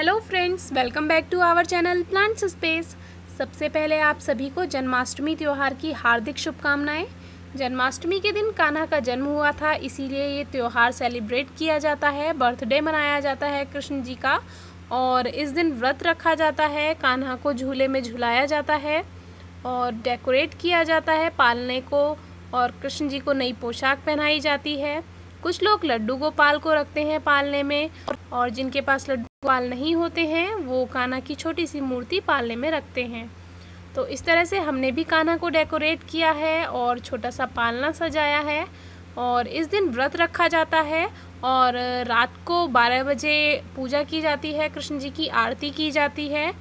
hello friends welcome back to our channel plants space सबसे पहले आप सभी को जन्माष्टमी त्यौहार की हार्दिक शुभकामनाएं जन्माष्टमी के दिन कान्हा का जन्म हुआ था इसीलिए ये त्यौहार सेलिब्रेट किया जाता है बर्थडे मनाया जाता है कृष्ण जी का और इस दिन व्रत रखा जाता है कान्हा को झूले में झुलाया जाता है और डेकोरेट किया जाता है पालने को और कृष्ण जी को नई पोशाक पहनाई जाती है कुछ लोग लड्डू गोपाल को रखते हैं पालने में और जिनके पास लड्डू ग्वाल नहीं होते हैं वो काना की छोटी सी मूर्ति पालने में रखते हैं तो इस तरह से हमने भी काना को डेकोरेट किया है और छोटा सा पालना सजाया है और इस दिन व्रत रखा जाता है और रात को 12 बजे पूजा की जाती है कृष्ण जी की आरती की जाती है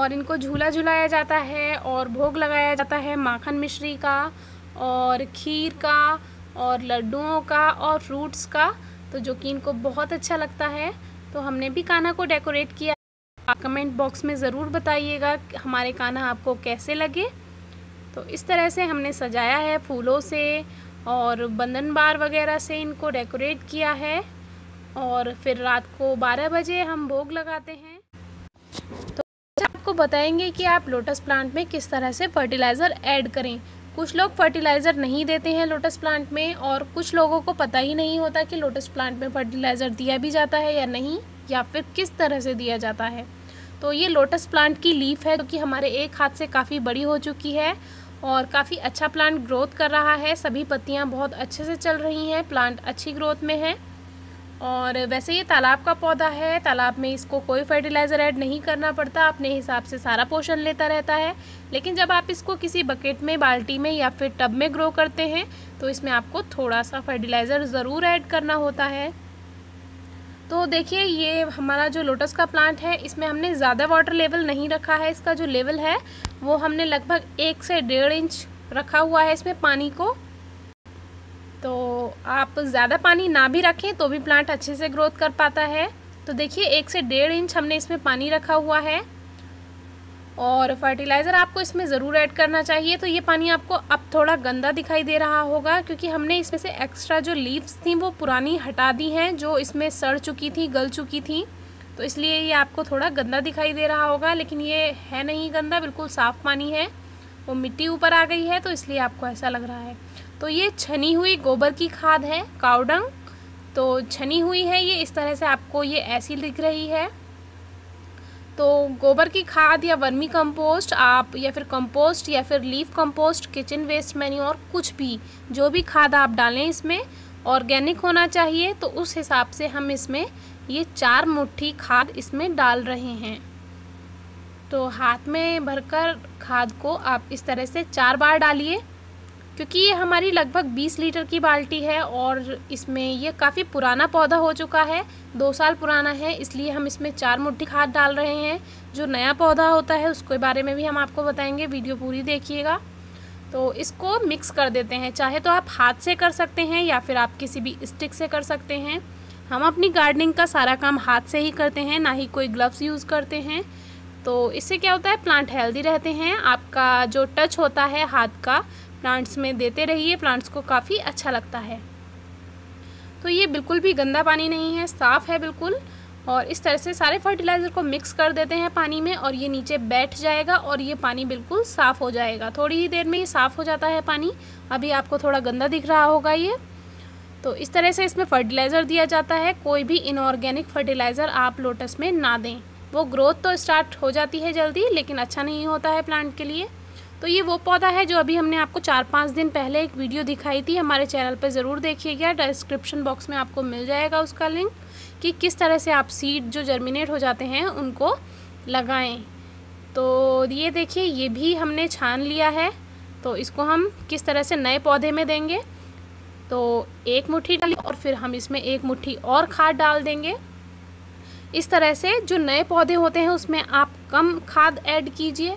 और इनको झूला झुलाया जाता है और भोग लगाया जाता है माखन मिश्री का और खीर का और लड्डुओं का और फ्रूट्स का तो जो कि इनको बहुत अच्छा लगता है तो हमने भी कान्हा को डेकोरेट किया आप कमेंट बॉक्स में ज़रूर बताइएगा हमारे कान्हा आपको कैसे लगे तो इस तरह से हमने सजाया है फूलों से और बंधन बार वगैरह से इनको डेकोरेट किया है और फिर रात को 12 बजे हम भोग लगाते हैं तो आपको बताएंगे कि आप लोटस प्लांट में किस तरह से फर्टिलाइज़र ऐड करें कुछ लोग फर्टिलाइज़र नहीं देते हैं लोटस प्लांट में और कुछ लोगों को पता ही नहीं होता कि लोटस प्लांट में फर्टिलाइज़र दिया भी जाता है या नहीं या फिर किस तरह से दिया जाता है तो ये लोटस प्लांट की लीफ है जो कि हमारे एक हाथ से काफ़ी बड़ी हो चुकी है और काफ़ी अच्छा प्लांट ग्रोथ कर रहा है सभी पत्तियाँ बहुत अच्छे से चल रही हैं प्लांट अच्छी ग्रोथ में है और वैसे ये तालाब का पौधा है तालाब में इसको कोई फर्टिलाइज़र ऐड नहीं करना पड़ता अपने हिसाब से सारा पोषण लेता रहता है लेकिन जब आप इसको किसी बकेट में बाल्टी में या फिर टब में ग्रो करते हैं तो इसमें आपको थोड़ा सा फर्टिलाइज़र ज़रूर ऐड करना होता है तो देखिए ये हमारा जो लोटस का प्लांट है इसमें हमने ज़्यादा वाटर लेवल नहीं रखा है इसका जो लेवल है वो हमने लगभग एक से डेढ़ इंच रखा हुआ है इसमें पानी को तो आप ज़्यादा पानी ना भी रखें तो भी प्लांट अच्छे से ग्रोथ कर पाता है तो देखिए एक से डेढ़ इंच हमने इसमें पानी रखा हुआ है और फर्टिलाइज़र आपको इसमें ज़रूर ऐड करना चाहिए तो ये पानी आपको अब थोड़ा गंदा दिखाई दे रहा होगा क्योंकि हमने इसमें से एक्स्ट्रा जो लीव्स थी वो पुरानी हटा दी हैं जो इसमें सड़ चुकी थी गल चुकी थी तो इसलिए ये आपको थोड़ा गंदा दिखाई दे रहा होगा लेकिन ये है नहीं गंदा बिल्कुल साफ़ पानी है वो मिट्टी ऊपर आ गई है तो इसलिए आपको ऐसा लग रहा है तो ये छनी हुई गोबर की खाद है कावडंग तो छनी हुई है ये इस तरह से आपको ये ऐसी दिख रही है तो गोबर की खाद या वर्मी कंपोस्ट आप या फिर कंपोस्ट या फिर leaf compost kitchen waste manure और कुछ भी जो भी खाद आप डालें इसमें ऑर्गेनिक होना चाहिए तो उस हिसाब से हम इसमें ये चार मुट्ठी खाद इसमें डाल रहे हैं तो हाथ में भरकर खाद को आप इस तरह से चार बार डालिए क्योंकि ये हमारी लगभग 20 लीटर की बाल्टी है और इसमें ये काफ़ी पुराना पौधा हो चुका है दो साल पुराना है इसलिए हम इसमें चार मुट्ठी खाद डाल रहे हैं जो नया पौधा होता है उसके बारे में भी हम आपको बताएंगे वीडियो पूरी देखिएगा तो इसको मिक्स कर देते हैं चाहे तो आप हाथ से कर सकते हैं या फिर आप किसी भी स्टिक से कर सकते हैं हम अपनी गार्डनिंग का सारा काम हाथ से ही करते हैं ना ही कोई ग्लव्स यूज़ करते हैं तो इससे क्या होता है प्लांट हेल्दी रहते हैं आपका जो टच होता है हाथ का प्लांट्स में देते रहिए प्लांट्स को काफ़ी अच्छा लगता है तो ये बिल्कुल भी गंदा पानी नहीं है साफ़ है बिल्कुल और इस तरह से सारे फर्टिलाइज़र को मिक्स कर देते हैं पानी में और ये नीचे बैठ जाएगा और ये पानी बिल्कुल साफ़ हो जाएगा थोड़ी ही देर में ये साफ़ हो जाता है पानी अभी आपको थोड़ा गंदा दिख रहा होगा ये तो इस तरह से इसमें फर्टिलाइज़र दिया जाता है कोई भी इनऑर्गेनिक फर्टिलाइज़र आप लोटस में ना दें वो ग्रोथ तो स्टार्ट हो जाती है जल्दी लेकिन अच्छा नहीं होता है प्लांट के लिए तो ये वो पौधा है जो अभी हमने आपको चार पाँच दिन पहले एक वीडियो दिखाई थी हमारे चैनल पर ज़रूर देखिएगा डिस्क्रिप्शन बॉक्स में आपको मिल जाएगा उसका लिंक कि किस तरह से आप सीड जो जर्मिनेट हो जाते हैं उनको लगाएं तो ये देखिए ये भी हमने छान लिया है तो इसको हम किस तरह से नए पौधे में देंगे तो एक मुट्ठी डाली और फिर हम इसमें एक मुट्ठी और खाद डाल देंगे इस तरह से जो नए पौधे होते हैं उसमें आप कम खाद ऐड कीजिए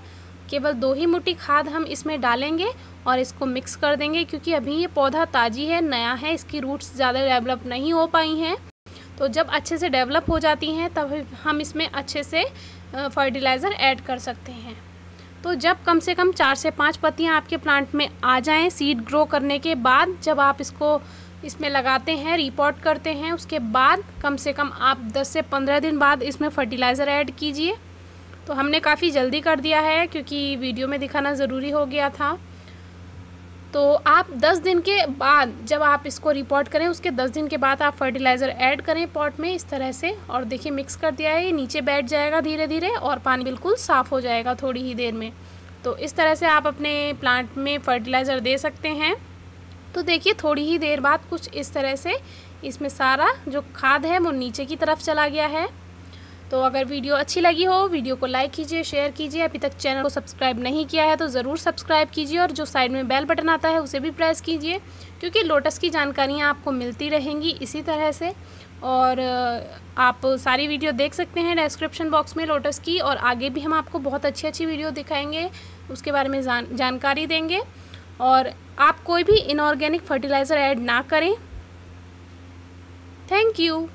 केवल दो ही मुट्ठी खाद हम इसमें डालेंगे और इसको मिक्स कर देंगे क्योंकि अभी ये पौधा ताज़ी है नया है इसकी रूट्स ज़्यादा डेवलप नहीं हो पाई हैं तो जब अच्छे से डेवलप हो जाती हैं तब हम इसमें अच्छे से फर्टिलाइज़र ऐड कर सकते हैं तो जब कम से कम चार से पाँच पत्तियाँ आपके प्लांट में आ जाएं सीड ग्रो करने के बाद जब आप इसको इसमें लगाते हैं रिपोर्ट करते हैं उसके बाद कम से कम आप 10 से 15 दिन बाद इसमें फर्टिलाइज़र ऐड कीजिए तो हमने काफ़ी जल्दी कर दिया है क्योंकि वीडियो में दिखाना ज़रूरी हो गया था तो आप 10 दिन के बाद जब आप इसको रिपोर्ट करें उसके 10 दिन के बाद आप फर्टिलाइज़र ऐड करें पॉट में इस तरह से और देखिए मिक्स कर दिया है ये नीचे बैठ जाएगा धीरे धीरे और पानी बिल्कुल साफ़ हो जाएगा थोड़ी ही देर में तो इस तरह से आप अपने प्लांट में फर्टिलाइज़र दे सकते हैं तो देखिए थोड़ी ही देर बाद कुछ इस तरह से इसमें सारा जो खाद है वो नीचे की तरफ चला गया है तो अगर वीडियो अच्छी लगी हो वीडियो को लाइक कीजिए शेयर कीजिए अभी तक चैनल को सब्सक्राइब नहीं किया है तो ज़रूर सब्सक्राइब कीजिए और जो साइड में बेल बटन आता है उसे भी प्रेस कीजिए क्योंकि लोटस की जानकारियाँ आपको मिलती रहेंगी इसी तरह से और आप सारी वीडियो देख सकते हैं डिस्क्रिप्शन बॉक्स में लोटस की और आगे भी हम आपको बहुत अच्छी अच्छी वीडियो दिखाएंगे उसके बारे में जान जानकारी देंगे और आप कोई भी इनऑर्गेनिक फर्टिलाइज़र ऐड ना करें थैंक यू